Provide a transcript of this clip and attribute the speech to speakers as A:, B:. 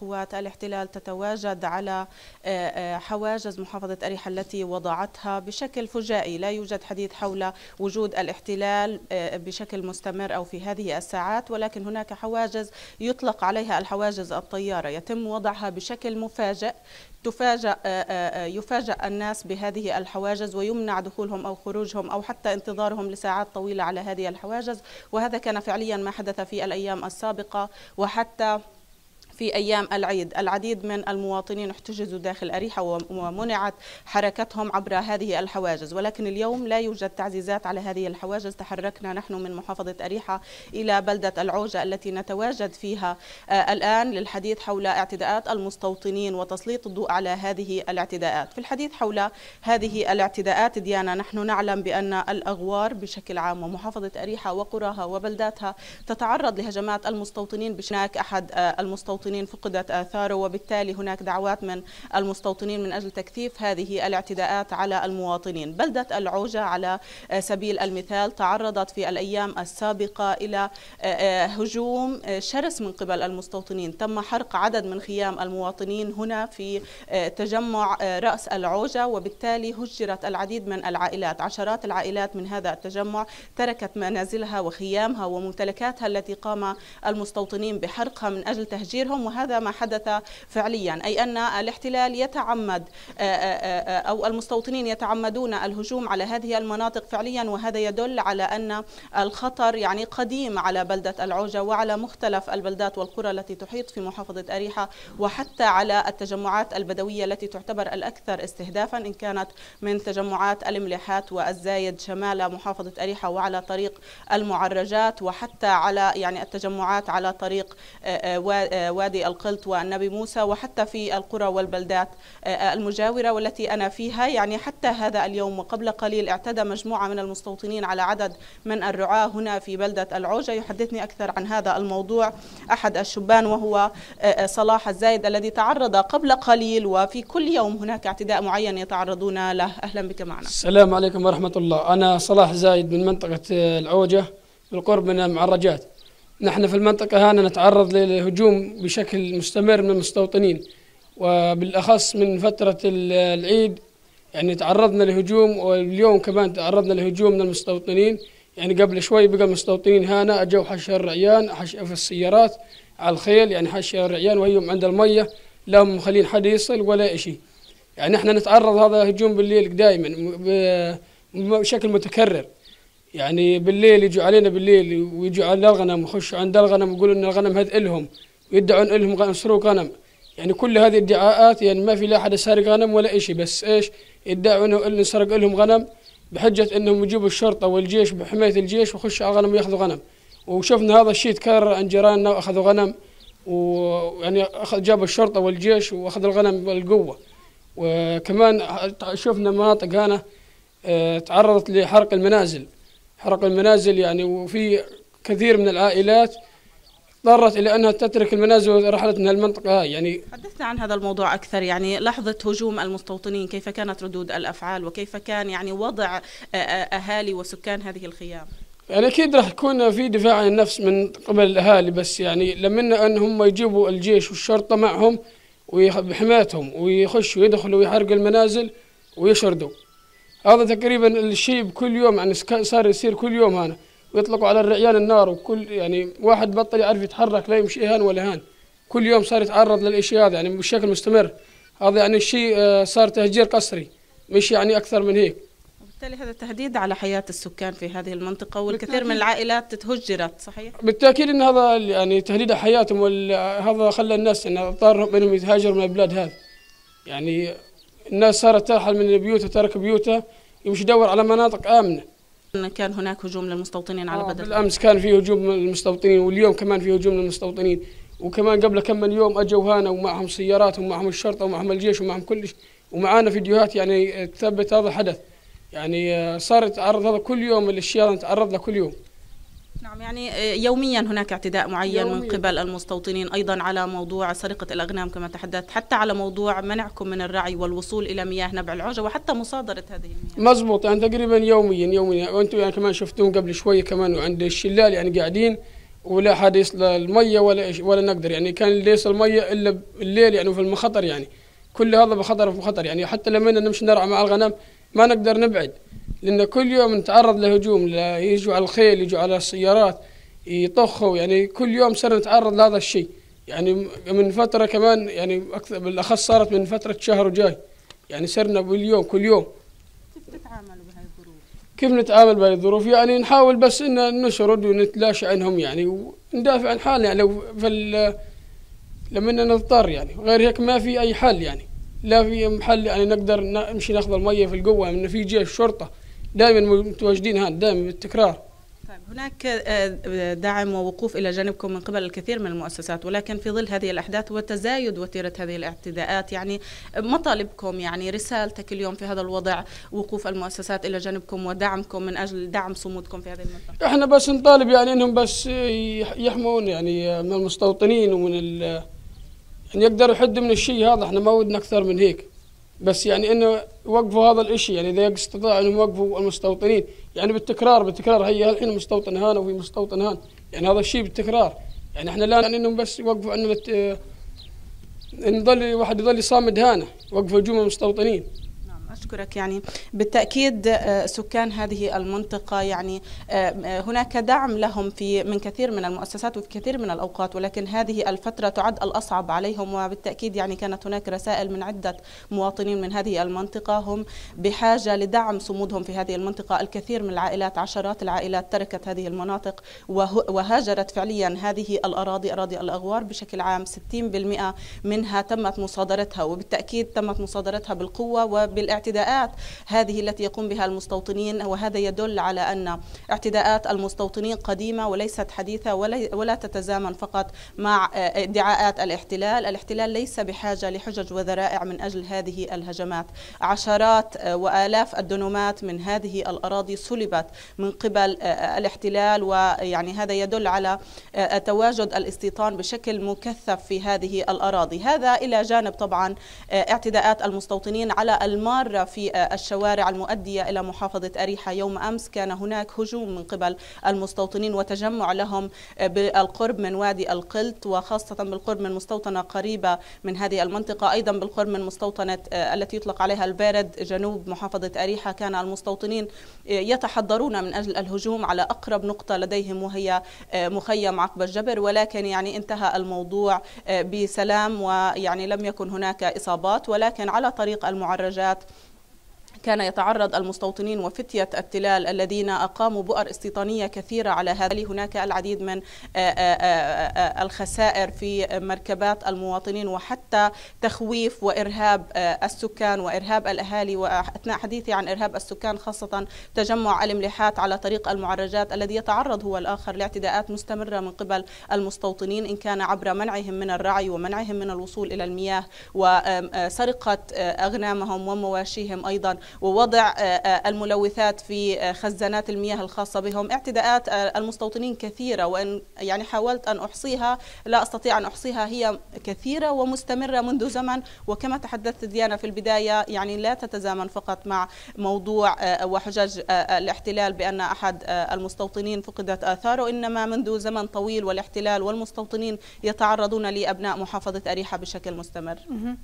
A: قوات الاحتلال تتواجد على آه، آه، حواجز محافظة أريحة التي وضعتها بشكل فجائي لا يوجد حديث حول وجود الاحتلال آه، بشكل مستمر أو في هذه الساعات ولكن هناك حواجز يطلق عليها الحواجز الطيارة يتم وضعها بشكل مفاجئ تفاجأ يفاجأ الناس بهذه الحواجز ويمنع دخولهم أو خروجهم أو حتى انتظارهم لساعات طويلة على هذه الحواجز وهذا كان فعليا ما حدث في الأيام السابقة وحتى في أيام العيد العديد من المواطنين احتجزوا داخل أريحة ومنعت حركتهم عبر هذه الحواجز ولكن اليوم لا يوجد تعزيزات على هذه الحواجز تحركنا نحن من محافظة أريحة إلى بلدة العوجة التي نتواجد فيها آه، الآن للحديث حول اعتداءات المستوطنين وتسليط الضوء على هذه الاعتداءات في الحديث حول هذه الاعتداءات ديانا نحن نعلم بأن الأغوار بشكل عام ومحافظة أريحة وقراها وبلداتها تتعرض لهجمات المستوطنين بشناك أحد آه، المستوطنين المستوطنين فقدت آثاره وبالتالي هناك دعوات من المستوطنين من أجل تكثيف هذه الاعتداءات على المواطنين بلدة العوجة على سبيل المثال تعرضت في الأيام السابقة إلى آه، آه، هجوم آه، شرس من قبل المستوطنين تم حرق عدد من خيام المواطنين هنا في تجمع رأس العوجة وبالتالي هجرت العديد من العائلات عشرات العائلات من هذا التجمع تركت منازلها وخيامها وممتلكاتها التي قام المستوطنين بحرقها من أجل تهجيرهم لهم وهذا ما حدث فعليا أي أن الاحتلال يتعمد آه، آه، آه، أو المستوطنين يتعمدون الهجوم على هذه المناطق فعليا وهذا يدل على أن الخطر يعني قديم على بلدة العوجة وعلى مختلف البلدات والقرى التي تحيط في محافظة أريحة وحتى على التجمعات البدوية التي تعتبر الأكثر استهدافا إن كانت من تجمعات الملحات والزايد شمال محافظة أريحة وعلى طريق المعرجات وحتى على يعني التجمعات على طريق و وادي القلط والنبي موسى وحتى في القرى والبلدات آه، المجاورة والتي أنا فيها يعني حتى هذا اليوم وقبل قليل اعتدى مجموعة من المستوطنين على عدد من الرعاة هنا في بلدة العوجة يحدثني أكثر عن هذا الموضوع أحد الشبان وهو آه، آه، صلاح الزايد الذي تعرض قبل قليل وفي كل يوم هناك اعتداء معين يتعرضون له أهلا بك معنا
B: السلام عليكم ورحمة الله أنا صلاح زايد من منطقة العوجة بالقرب من المعرجات نحن في المنطقة هنا نتعرض للهجوم بشكل مستمر من المستوطنين وبالأخص من فترة العيد يعني تعرضنا لهجوم واليوم كمان تعرضنا لهجوم من المستوطنين يعني قبل شوي بقى المستوطنين هنا أجوا حشر الرعيان حش في السيارات على الخيل يعني حشر الرعيان وهيهم عند المية لا هم مخلين حد يصل ولا إشي يعني احنا نتعرض هذا الهجوم بالليل دائما بشكل متكرر يعني بالليل يجوا علينا بالليل ويجوا على الغنم ويخشوا عند الغنم ويقولوا ان الغنم هذ الهم ويدعون الهم سرقوا غنم يعني كل هذه ادعاءات يعني ما في لا احد سارق غنم ولا شيء بس ايش يدعوا انه اللي سرق لهم غنم بحجه انهم يجيبوا الشرطه والجيش بحمايه الجيش ويخشوا على الغنم وياخذوا غنم وشفنا هذا الشيء تكرر عن جيراننا واخذوا غنم ويعني اخذ جابوا الشرطه والجيش واخذوا الغنم بالقوه وكمان شفنا مناطق هنا آه، تعرضت لحرق المنازل حرق المنازل يعني وفي كثير من العائلات اضطرت الى انها تترك المنازل ورحلت من المنطقه يعني حدثنا عن هذا الموضوع اكثر يعني لحظه هجوم المستوطنين كيف كانت ردود
A: الافعال وكيف كان يعني وضع اهالي وسكان هذه الخيام
B: يعني اكيد راح يكون في دفاع عن النفس من قبل الاهالي بس يعني لما ان هم يجيبوا الجيش والشرطه معهم وبحمايتهم ويخشوا يدخلوا ويحرقوا المنازل ويشردوا هذا تقريبا الشيء بكل يوم يعني صار يصير كل يوم هنا ويطلقوا على الرعيان النار وكل يعني واحد بطل يعرف يتحرك لا يمشي هان ولا هان كل يوم صار يتعرض للاشياء هذا يعني بشكل مستمر هذا يعني الشيء آه، صار تهجير قسري مش يعني اكثر من هيك
A: وبالتالي هذا تهديد على حياة السكان في هذه المنطقة والكثير من العائلات تهجرت صحيح؟
B: بالتأكيد أن هذا يعني تهديد على حياتهم وهذا خلى الناس انه اضطر أنهم يتهاجروا من البلاد هذه يعني الناس صارت ترحل من بيوتها وترك بيوتها يمشي يدور على مناطق آمنة كان هناك هجوم للمستوطنين على آه، بدر بالأمس كان في هجوم للمستوطنين واليوم كمان في هجوم للمستوطنين وكمان قبل كم من يوم أجوا هنا ومعهم سيارات ومعهم الشرطة ومعهم الجيش ومعهم كلش ومعانا فيديوهات يعني تثبت هذا الحدث يعني آه، صار يتعرض هذا كل يوم الاشياء نتعرض لها كل يوم
A: نعم يعني آه، يوميا هناك
B: اعتداء معين يومياً. من قبل المستوطنين أيضا على موضوع
A: سرقة الأغنام كما تحدثت حتى على موضوع منعكم من الرعي والوصول إلى مياه نبع العوجة وحتى مصادرة هذه
B: المياه مزبوط يعني تقريبا يوميا يوميا وأنتم يعني كمان شفتون قبل شويه كمان عند الشلال يعني قاعدين ولا حد يصل المية ولا ولا نقدر يعني كان ليس المية إلا الليل يعني في المخطر يعني كل هذا بخطر في خطر يعني حتى لما نمشي نرعى مع الغنم ما نقدر نبعد لأن كل يوم نتعرض لهجوم يجوا على الخيل يجوا على السيارات يطخوا يعني كل يوم صرنا نتعرض لهذا الشيء يعني من فترة كمان يعني أكثر بالأخص صارت من فترة شهر وجاي يعني صرنا باليوم كل يوم كيف تتعاملوا بهاي الظروف؟ كيف نتعامل بهاي الظروف؟ يعني نحاول بس إن نشرد ونتلاشى عنهم يعني وندافع عن حالنا يعني لو فال لما نضطر يعني غير هيك ما في أي حل يعني لا في محل يعني نقدر نمشي ناخذ المية في القوة لأن في جيش شرطة دائما متواجدين هان دائما بالتكرار
A: طيب هناك آه، آه، دعم ووقوف إلى جانبكم من قبل الكثير من المؤسسات ولكن في ظل هذه الأحداث وتزايد وتيرة هذه الاعتداءات يعني مطالبكم يعني رسالتك اليوم في هذا الوضع وقوف المؤسسات إلى جانبكم ودعمكم من أجل دعم صمودكم في هذه المنطقة
B: احنا بس نطالب يعني أنهم بس يحمون يعني من المستوطنين ومن ال يعني يقدروا يحدوا من الشيء هذا احنا ما ودنا أكثر من هيك بس يعني انه وقفوا هذا الشيء يعني اذا استطاع ان يوقفوا المستوطنين يعني بالتكرار بالتكرار هي الحين مستوطن هان وفي مستوطن هان يعني هذا الشيء بالتكرار يعني احنا لا يعني انهم بس يوقفوا ان ان يظل واحد يظل صامد هانه وقفوا هجوم المستوطنين أشكرك
A: يعني بالتأكيد آه، سكان هذه المنطقة يعني آه، آه، هناك دعم لهم في من كثير من المؤسسات وفي كثير من الأوقات ولكن هذه الفترة تعد الأصعب عليهم وبالتأكيد يعني كانت هناك رسائل من عدة مواطنين من هذه المنطقة هم بحاجة لدعم صمودهم في هذه المنطقة الكثير من العائلات عشرات العائلات تركت هذه المناطق وهاجرت فعليا هذه الأراضي أراضي الأغوار بشكل عام 60% منها تمت مصادرتها وبالتأكيد تمت مصادرتها بالقوة وبالاعتماد الاعتداءات هذه التي يقوم بها المستوطنين وهذا يدل على أن اعتداءات المستوطنين قديمة وليست حديثة ولا تتزامن فقط مع آه، ادعاءات الاحتلال الاحتلال ليس بحاجة لحجج وذرائع من أجل هذه الهجمات عشرات آه، وآلاف الدنومات من هذه الأراضي سلبت من قبل آه، الاحتلال ويعني هذا يدل على تواجد الاستيطان بشكل مكثف في هذه الأراضي هذا إلى جانب طبعا اعتداءات المستوطنين على المار مرة في الشوارع المؤدية إلى محافظة أريحة يوم أمس كان هناك هجوم من قبل المستوطنين وتجمع لهم بالقرب من وادي القلت وخاصة بالقرب من مستوطنة قريبة من هذه المنطقة أيضا بالقرب من مستوطنة آه، التي يطلق عليها البارد جنوب محافظة أريحة كان المستوطنين آه، يتحضرون من أجل الهجوم على أقرب نقطة لديهم وهي آه، مخيم عقب الجبر ولكن يعني انتهى الموضوع بسلام ويعني لم يكن هناك إصابات ولكن على طريق المعرجات كان يتعرض المستوطنين وفتية التلال الذين أقاموا بؤر استيطانية كثيرة على هذا هناك العديد من آه، آه، آه، الخسائر في مركبات المواطنين وحتى تخويف وإرهاب السكان وإرهاب الأهالي وأثناء حديثي عن إرهاب السكان خاصة تجمع الملحات على طريق المعرجات الذي يتعرض هو الآخر لاعتداءات مستمرة من قبل المستوطنين إن كان عبر منعهم من الرعي ومنعهم من الوصول إلى المياه وسرقة أغنامهم ومواشيهم أيضا ووضع آه، آه، الملوثات في آه، خزانات المياه الخاصة بهم اعتداءات المستوطنين كثيرة وإن يعني حاولت أن أحصيها لا أستطيع أن أحصيها هي كثيرة ومستمرة منذ زمن وكما تحدثت ديانا في البداية يعني لا تتزامن فقط مع موضوع وحجج الاحتلال بأن أحد المستوطنين فقدت آثاره إنما منذ زمن طويل والاحتلال والمستوطنين يتعرضون لأبناء محافظة أريحة بشكل مستمر